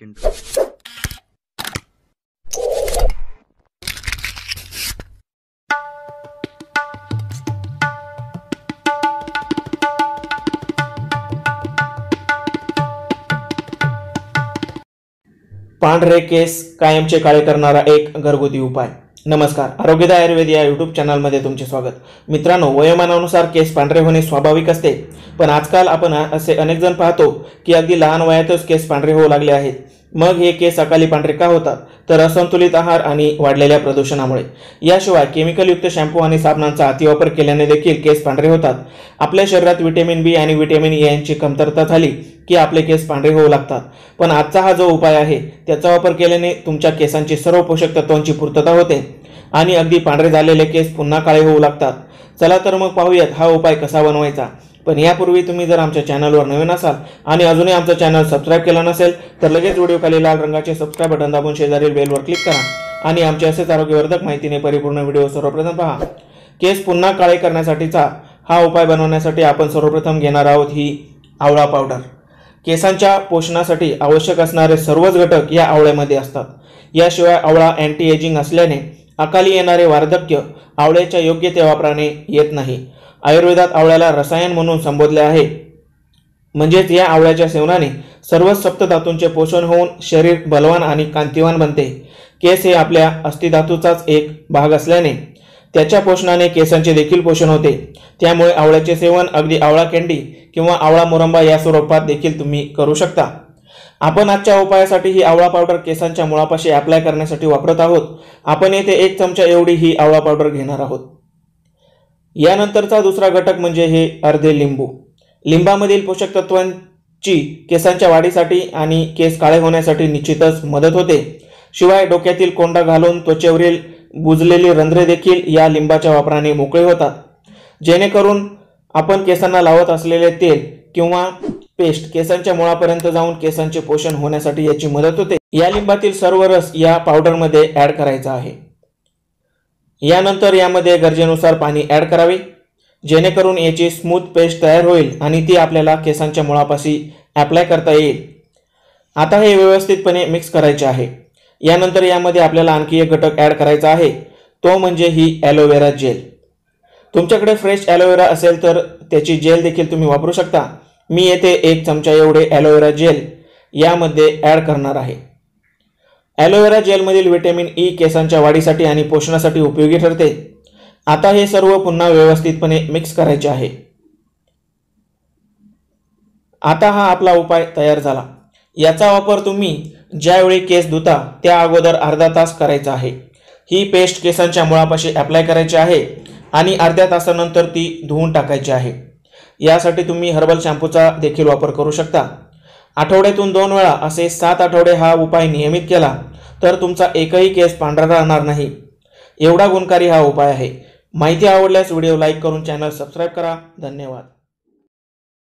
पांडरे पांढरे केस कायमचे काळे करणारा एक घरगुती उपाय नमस्कार आरोग्यदा आयुर्वेद या यूट्यूब चॅनलमध्ये तुमचे स्वागत मित्रांनो वयोमानानुसार केस पांढरे होणे स्वाभाविक असते पण आजकाल आपण असे अनेक जण पाहतो की अगदी लहान वयातच केस पांढरे होऊ लागले आहेत मग हे केस अकाली पांढरे का होतात तर असंतुलित आहार आणि वाढलेल्या प्रदूषणामुळे याशिवाय केमिकलयुक्त शॅम्पू आणि साबणांचा अतिवापर केल्याने देखील केस पांढरे होतात आपल्या शरीरात विटॅमिन बी आणि विटॅमिन ए यांची कमतरता झाली की आपले केस पांढरे होऊ लागतात पण आजचा हा जो उपाय आहे त्याचा वापर केल्याने तुमच्या केसांची सर्व पोषक तत्वांची पूर्तता होते आणि अगदी पांढरे झालेले केस पुन्हा काळे होऊ लागतात चला तर मग पाहूयात हा उपाय कसा बनवायचा पण यापूर्वी तुम्ही जर आमच्या चॅनलवर नवीन असाल आणि अजूनही आमचं चॅनल सबस्क्राईब केलं नसेल तर लगेच व्हिडिओ खाली लाल रंगाचे सबस्क्राईब बटन दाबून शेजारील बेलवर क्लिक करा आणि आमचे असेच आरोग्यवर्धक माहितीने परिपूर्ण व्हिडिओ सर्वप्रथम पहा केस पुन्हा काळे करण्यासाठीचा हा उपाय बनवण्यासाठी आपण सर्वप्रथम घेणार आहोत ही आवळा पावडर केसांच्या पोषणासाठी आवश्यक असणारे सर्वच घटक या आवळ्यामध्ये असतात याशिवाय आवळा अँटी एजिंग असल्याने अकाली येणारे वार्धक्य आवळ्याच्या योग्य त्या वापराने येत नाही आयुर्वेदात आवळ्याला रसायन म्हणून संबोधले आहे म्हणजेच या आवळ्याच्या सेवनाने सर्व सप्तधातूंचे पोषण होऊन शरीर बलवान आणि कांतिवान बनते केस हे आपल्या अस्थिधातूचाच एक भाग असल्याने त्याच्या पोषणाने केसांचे देखील पोषण होते त्यामुळे आवळ्याचे सेवन अगदी आवळा कँडी किंवा आवळा मुरंबा या स्वरूपात देखील तुम्ही करू शकता आपण आजच्या उपायासाठी ही आवळा पावडर केसांच्या मुळापाशी अप्लाय करण्यासाठी वापरत आहोत आपण येथे एक चमचा एवढी ही आवळा पावडर घेणार आहोत यानंतरचा दुसरा घटक म्हणजे हे अर्धे लिंबू लिंबामधील पोषक तत्वांची केसांच्या वाढीसाठी आणि केस काळे होण्यासाठी निश्चितच मदत होते शिवाय डोक्यातील कोंडा घालून त्वचेवरील बुजलेली रंध्रे देखील या लिंबाच्या वापराने मोकळे होतात जेणेकरून आपण केसांना लावत असलेले तेल किंवा पेस्ट केसांच्या मुळापर्यंत जाऊन केसांचे पोषण होण्यासाठी याची मदत होते या लिंबातील सर्व रस या पावडरमध्ये ऍड करायचा आहे यानंतर यामध्ये गरजेनुसार पाणी ऍड करावे जेणेकरून याची स्मूथ पेस्ट तयार होईल आणि ती आपल्याला केसांच्या मुळापाशी अप्लाय करता येईल आता हे व्यवस्थितपणे मिक्स करायचे आहे यानंतर यामध्ये आपल्याला आणखी एक घटक ॲड करायचा आहे तो म्हणजे ही ॲलोवेरा जेल तुमच्याकडे फ्रेश ॲलोवेरा असेल तर त्याची जेल देखील तुम्ही वापरू शकता मी येथे एक चमचा एवढे ॲलोवेरा जेल यामध्ये ॲड करणार आहे ॲलोवेरा जेलमधील व्हिटॅमिन ई केसांच्या वाढीसाठी आणि पोषणासाठी उपयोगी ठरते आता हे सर्व पुन्हा व्यवस्थितपणे मिक्स करायचे आहे आता हा आपला उपाय तयार झाला याचा वापर तुम्ही ज्यावेळी केस धुता त्या अगोदर अर्धा तास करायचा आहे ही पेस्ट केसांच्या मुळापाशी अप्लाय करायची आहे आणि अर्ध्या तासानंतर ती धुवून टाकायची आहे यासाठी तुम्ही हर्बल शॅम्पूचा देखील वापर करू शकता आठवड्यातून दोन वेळा असे सात आठवडे हा उपाय नियमित केला तर तुमचा एकही केस पांढरा राहणार नाही एवढा गुणकारी हा उपाय आहे माहिती आवडल्यास व्हिडिओ लाईक करून चॅनल सबस्क्राईब करा धन्यवाद